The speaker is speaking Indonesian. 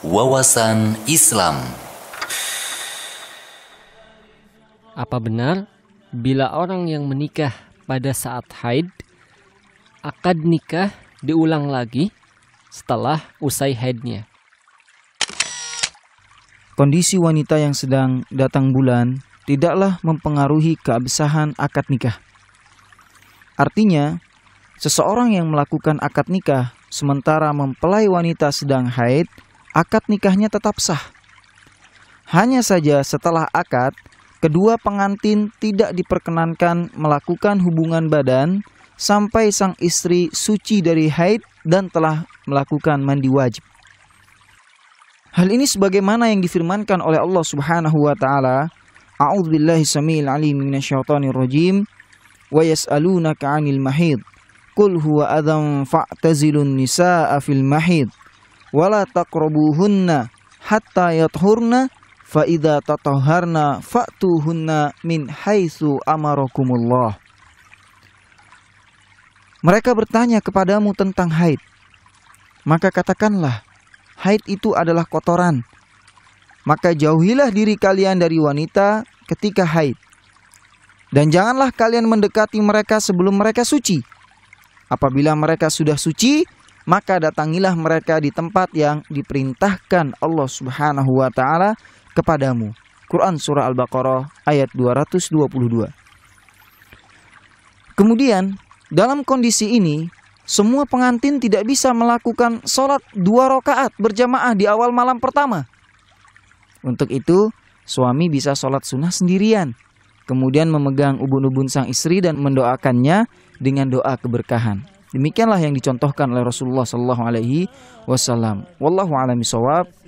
Wawasan Islam Apa benar bila orang yang menikah pada saat haid akad nikah diulang lagi setelah usai haidnya? Kondisi wanita yang sedang datang bulan tidaklah mempengaruhi keabsahan akad nikah. Artinya, seseorang yang melakukan akad nikah sementara mempelai wanita sedang haid akad nikahnya tetap sah. Hanya saja setelah akad, kedua pengantin tidak diperkenankan melakukan hubungan badan sampai sang istri suci dari haid dan telah melakukan mandi wajib. Hal ini sebagaimana yang difirmankan oleh Allah Subhanahu wa taala, A'udzubillahi samil alim minasyaitonir rajim wa yas'alunaka 'anil mahid. Qul huwa adhan fa'tazilun nisaa fil mahid wala taqrabuhunna hatta yathurna fa idza tatahharna fa'tuhunna min haitsu amarakumullah Mereka bertanya kepadamu tentang haid maka katakanlah haid itu adalah kotoran maka jauhilah diri kalian dari wanita ketika haid dan janganlah kalian mendekati mereka sebelum mereka suci apabila mereka sudah suci maka datangilah mereka di tempat yang diperintahkan Allah Subhanahu wa taala kepadamu. Quran surah Al-Baqarah ayat 222. Kemudian, dalam kondisi ini semua pengantin tidak bisa melakukan sholat dua rakaat berjamaah di awal malam pertama. Untuk itu, suami bisa sholat sunnah sendirian, kemudian memegang ubun-ubun sang istri dan mendoakannya dengan doa keberkahan. Demikianlah yang dicontohkan oleh Rasulullah sallallahu alaihi wasallam. Wallahu alamisawab.